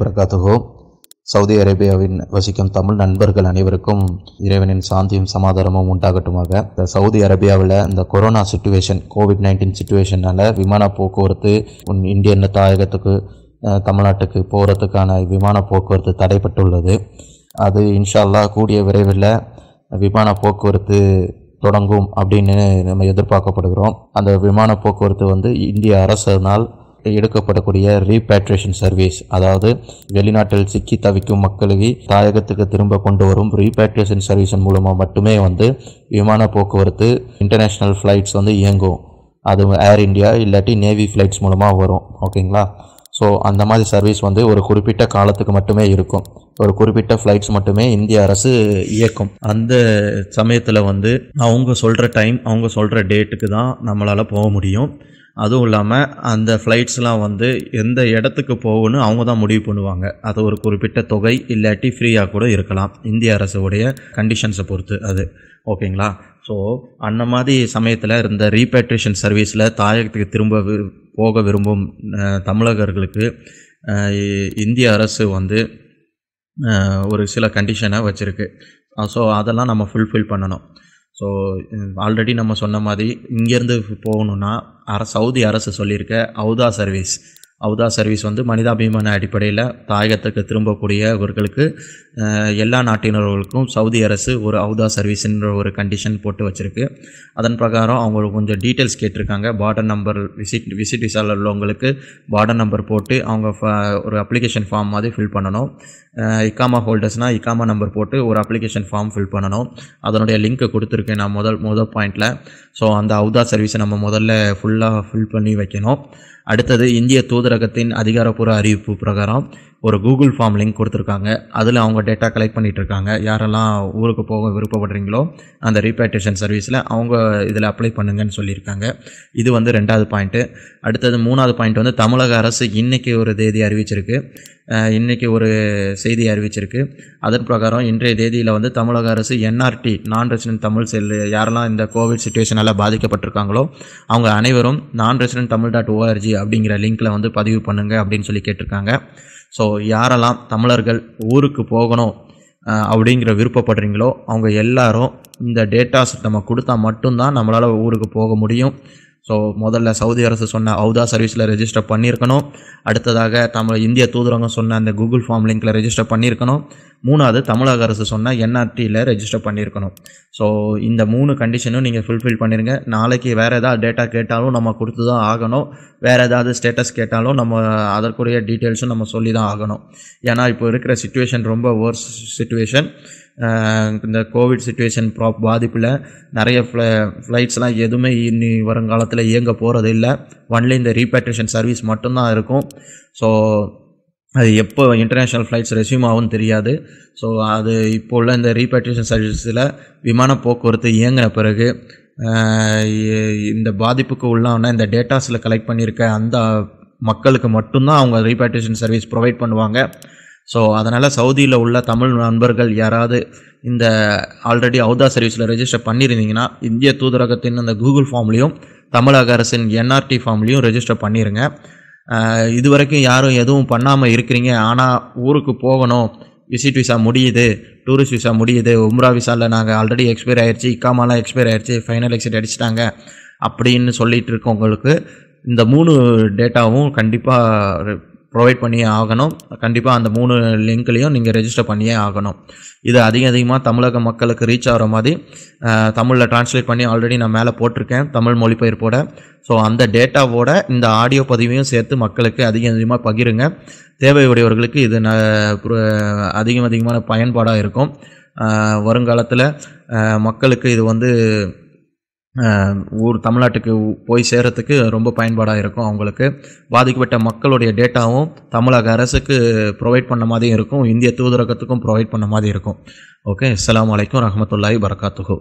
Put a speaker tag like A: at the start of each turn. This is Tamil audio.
A: பிரகாத்துகோ சவுதி அரேபியாவின் வசிக்கும் தமிழ் நண்பர்கள் அனைவருக்கும் இறைவனின் சாந்தியும் சமாதானமும் உண்டாகட்டுமாக இந்த சவுதி அரேபியாவில் இந்த கொரோனா சுச்சுவேஷன் கோவிட் நைன்டீன் சுச்சுவேஷனால் விமான போக்குவரத்து இந்தியன் தாயகத்துக்கு தமிழ்நாட்டுக்கு போகிறதுக்கான விமான போக்குவரத்து தடைப்பட்டுள்ளது அது இன்ஷால்லா கூடிய விரைவில் விமான போக்குவரத்து தொடங்கும் அப்படின்னு நம்ம எதிர்பார்க்கப்படுகிறோம் அந்த விமான போக்குவரத்து வந்து இந்திய அரசினால் எடுக்கப்படக்கூடிய ரீபேட்ரேஷன் சர்வீஸ் அதாவது வெளிநாட்டில் சிக்கி தவிக்கும் மக்களுக்கு தாயகத்துக்கு திரும்ப கொண்டு வரும் ரீபேட்ரேஷன் சர்வீஸின் மூலமாக மட்டுமே வந்து விமான போக்குவரத்து இன்டர்நேஷ்னல் ஃப்ளைட்ஸ் வந்து இயங்கும் அது ஏர் இந்தியா இல்லாட்டி நேவி ஃப்ளைட்ஸ் மூலமாக வரும் ஓகேங்களா ஸோ அந்த மாதிரி சர்வீஸ் வந்து ஒரு குறிப்பிட்ட காலத்துக்கு மட்டுமே இருக்கும் ஒரு குறிப்பிட்ட ஃப்ளைட்ஸ் மட்டுமே இந்திய அரசு இயக்கும் அந்த சமயத்தில் வந்து அவங்க சொல்கிற டைம் அவங்க சொல்கிற டேட்டுக்கு தான் நம்மளால் போக முடியும் அதுவும் இல்லாமல் அந்த ஃப்ளைட்ஸ்லாம் வந்து எந்த இடத்துக்கு போகணும்னு அவங்க தான் முடிவு பண்ணுவாங்க அது ஒரு குறிப்பிட்ட தொகை இல்லாட்டி ஃப்ரீயாக கூட இருக்கலாம் இந்திய அரசுடைய கண்டிஷன்ஸை பொறுத்து அது ஓகேங்களா ஸோ அந்த மாதிரி சமயத்தில் இருந்த ரீபேட்ரேஷன் சர்வீஸில் தாயகத்துக்கு திரும்ப போக விரும்பும் தமிழகர்களுக்கு இந்திய அரசு வந்து ஒரு சில கண்டிஷனை வச்சுருக்கு ஸோ அதெல்லாம் நம்ம ஃபுல்ஃபில் பண்ணணும் ஸோ ஆல்ரெடி நம்ம சொன்ன மாதிரி இங்கேருந்து போகணுன்னா அரசு சவுதி அரசு சொல்லியிருக்க அவுதா சர்வீஸ் அவதா சர்வீஸ் வந்து மனிதாபிமான அடிப்படையில் தாயகத்துக்கு திரும்பக்கூடியவர்களுக்கு எல்லா நாட்டினர்களுக்கும் சவுதி அரசு ஒரு அவதா சர்வீஸ்ன்ற ஒரு கண்டிஷன் போட்டு வச்சுருக்கு அதன் பிரகாரம் அவங்களுக்கு கொஞ்சம் டீட்டெயில்ஸ் கேட்டிருக்காங்க பார்டர் நம்பர் விசிட் விசிட் விசாவில் உள்ளவங்களுக்கு பார்டர் நம்பர் போட்டு அவங்க ஒரு அப்ளிகேஷன் ஃபார்ம் மாதிரி ஃபில் பண்ணணும் இக்காமா ஹோல்டர்ஸ்னால் இக்காமா நம்பர் போட்டு ஒரு அப்ளிகேஷன் ஃபார்ம் ஃபில் பண்ணணும் அதனுடைய லிங்க்கை கொடுத்துருக்கேன் நான் முதல் முதல் பாயிண்டில் ஸோ அந்த அவுதா சர்வீஸை நம்ம முதல்ல ஃபுல்லாக ஃபில் பண்ணி வைக்கணும் அடுத்தது இந்திய தூ தூதரகத்தின் அதிகாரப்பூர்வ அறிவிப்பு பிரகாரம் ஒரு கூகுள் ஃபார்ம் லிங்க் கொடுத்துருக்காங்க அதில் அவங்க டேட்டா கலெக்ட் பண்ணிட்டு இருக்காங்க யாரெல்லாம் ஊருக்கு போக விருப்பப்படுறீங்களோ அந்த ரீபேட்டேஷன் சர்வீஸில் அவங்க இதில் அப்ளை பண்ணுங்கன்னு சொல்லியிருக்காங்க இது வந்து ரெண்டாவது பாயிண்ட்டு அடுத்தது மூணாவது பாயிண்ட் வந்து தமிழக அரசு இன்றைக்கி ஒரு தேதி அறிவிச்சிருக்கு இன்றைக்கி ஒரு செய்தி அறிவிச்சிருக்கு அதன் பிரகாரம் இன்றைய தேதியில் வந்து தமிழக அரசு என்ஆர்டி நான் ரெசிடென்ட் தமிழ் செல் யாரெல்லாம் இந்த கோவிட் சுச்சுவேஷனால் பாதிக்கப்பட்டிருக்காங்களோ அவங்க அனைவரும் நான் ரெசிடென்ட் தமிழ் டாட் ஓஆர்ஜி அப்படிங்கிற லிங்க்கில் வந்து பதிவு பண்ணுங்க அப்படின்னு சொல்லி கேட்டிருக்காங்க ஸோ யாரெல்லாம் தமிழர்கள் ஊருக்கு போகணும் அப்படிங்கிற விருப்பப்படுறீங்களோ அவங்க எல்லாரும் இந்த டேட்டாஸ் நம்ம கொடுத்தா மட்டும்தான் நம்மளால் ஊருக்கு போக முடியும் ஸோ முதல்ல சவுதி அரசு சொன்ன அவுதா சர்வீஸில் ரெஜிஸ்டர் பண்ணியிருக்கணும் அடுத்ததாக தமிழ் இந்திய தூதரகம் சொன்ன அந்த கூகுள் ஃபார்ம் லிங்க்கில் ரெஜிஸ்டர் பண்ணியிருக்கணும் மூணாவது தமிழக அரசு சொன்னால் என்ஆர்டியில் ரெஜிஸ்டர் பண்ணியிருக்கணும் ஸோ இந்த மூணு கண்டிஷனும் நீங்கள் ஃபுல்ஃபில் பண்ணிடுங்க நாளைக்கு வேறு ஏதாவது டேட்டா கேட்டாலும் நம்ம கொடுத்து தான் ஆகணும் வேறு ஏதாவது ஸ்டேட்டஸ் கேட்டாலும் நம்ம அதற்குரிய டீட்டெயில்ஸும் நம்ம சொல்லி தான் ஆகணும் ஏன்னா இப்போ இருக்கிற சுச்சுவேஷன் ரொம்ப ஒர்ஸ் சுச்சுவேஷன் இந்த கோவிட் சுச்சுவேஷன் ப்ரா பாதிப்பில் நிறைய ஃப்ளை ஃப்ளைட்ஸ்லாம் எதுவுமே இனி வருங்காலத்தில் இயங்க போகிறது இல்லை ஒன்லி இந்த ரீபேட்ரேஷன் சர்வீஸ் மட்டும்தான் இருக்கும் ஸோ அது எப்போ இன்டர்நேஷ்னல் ஃப்ளைட்ஸ் ரெசியூம் ஆகும் தெரியாது ஸோ அது இப்போ உள்ள இந்த ரீபேட்ரேஷன் சர்வீஸில் விமான போக்குவரத்து இயங்கின பிறகு இந்த பாதிப்புக்கு உள்ளான இந்த டேட்டாஸில் கலெக்ட் பண்ணியிருக்க அந்த மக்களுக்கு மட்டும்தான் அவங்க ரீபேட்ரேஷன் சர்வீஸ் ப்ரொவைட் பண்ணுவாங்க ஸோ அதனால் சவுதியில் உள்ள தமிழ் நண்பர்கள் யாராவது இந்த ஆல்ரெடி அவுதா சர்வீஸில் ரெஜிஸ்டர் பண்ணியிருந்தீங்கன்னா இந்திய தூதரகத்தின் அந்த கூகுள் ஃபார்ம்லேயும் தமிழக அரசின் என்ஆர்டி ஃபார்ம்லேயும் ரெஜிஸ்டர் பண்ணிடுங்க இது வரைக்கும் யாரும் எதுவும் பண்ணாமல் இருக்கிறீங்க ஆனால் ஊருக்கு போகணும் விசிட் விசா முடியுது டூரிஸ்ட் விசா முடியுது உம்ரா விசாவில் நாங்கள் ஆல்ரெடி எக்ஸ்பைர் ஆயிடுச்சு இக்காமாலாம் எக்ஸ்பைர் ஆயிடுச்சு ஃபைனல் எக்ஸிட் அடிச்சிட்டாங்க அப்படின்னு சொல்லிகிட்டு இருக்கவங்களுக்கு இந்த மூணு டேட்டாவும் கண்டிப்பாக ப்ரொவைட் பண்ணியே ஆகணும் கண்டிப்பாக அந்த மூணு லிங்க்லேயும் நீங்கள் ரெஜிஸ்டர் பண்ணியே ஆகணும் இது அதிக அதிகமாக தமிழக மக்களுக்கு ரீச் ஆகிற மாதிரி தமிழில் ட்ரான்ஸ்லேட் பண்ணி ஆல்ரெடி நான் மேலே போட்டிருக்கேன் தமிழ் மொழிபெயர்ப்போட ஸோ அந்த டேட்டாவோட இந்த ஆடியோ பதிவையும் சேர்த்து மக்களுக்கு அதிக அதிகமாக பகிருங்க தேவையுடையவர்களுக்கு இது ந அதிகம் அதிகமான பயன்பாடாக இருக்கும் வருங்காலத்தில் மக்களுக்கு இது வந்து ஊர் தமிழ்நாட்டுக்கு போய் சேரத்துக்கு ரொம்ப பயன்பாடாக இருக்கும் அவங்களுக்கு பாதிக்கப்பட்ட மக்களுடைய டேட்டாவும் தமிழக அரசுக்கு ப்ரொவைட் பண்ண மாதிரி இருக்கும் இந்திய தூதரகத்துக்கும் ப்ரொவைட் பண்ண மாதிரி இருக்கும் ஓகே அஸ்லாம் வலைக்கம் ரஹமத்துல்லாஹி வரகாத்துஹூ